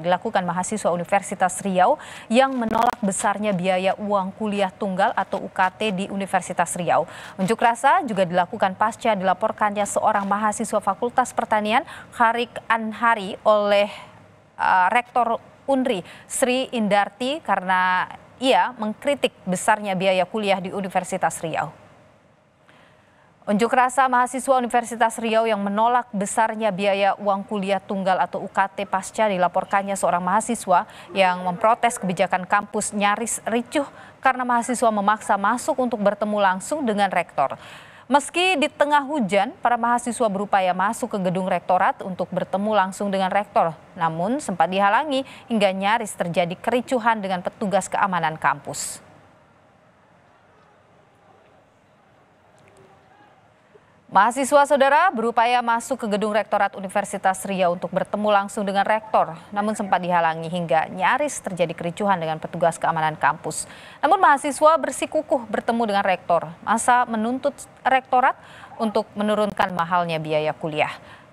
dilakukan mahasiswa Universitas Riau yang menolak besarnya biaya uang kuliah tunggal atau UKT di Universitas Riau. Unjuk rasa juga dilakukan pasca dilaporkannya seorang mahasiswa Fakultas Pertanian Harik Anhari oleh uh, Rektor UNRI Sri Indarti karena ia mengkritik besarnya biaya kuliah di Universitas Riau. Unjuk rasa mahasiswa Universitas Riau yang menolak besarnya biaya uang kuliah tunggal atau UKT pasca dilaporkannya seorang mahasiswa yang memprotes kebijakan kampus nyaris ricuh karena mahasiswa memaksa masuk untuk bertemu langsung dengan rektor. Meski di tengah hujan, para mahasiswa berupaya masuk ke gedung rektorat untuk bertemu langsung dengan rektor. Namun sempat dihalangi hingga nyaris terjadi kericuhan dengan petugas keamanan kampus. Mahasiswa saudara berupaya masuk ke gedung Rektorat Universitas Riau untuk bertemu langsung dengan rektor, namun sempat dihalangi hingga nyaris terjadi kericuhan dengan petugas keamanan kampus. Namun mahasiswa bersikukuh bertemu dengan rektor. Masa menuntut rektorat untuk menurunkan mahalnya biaya kuliah.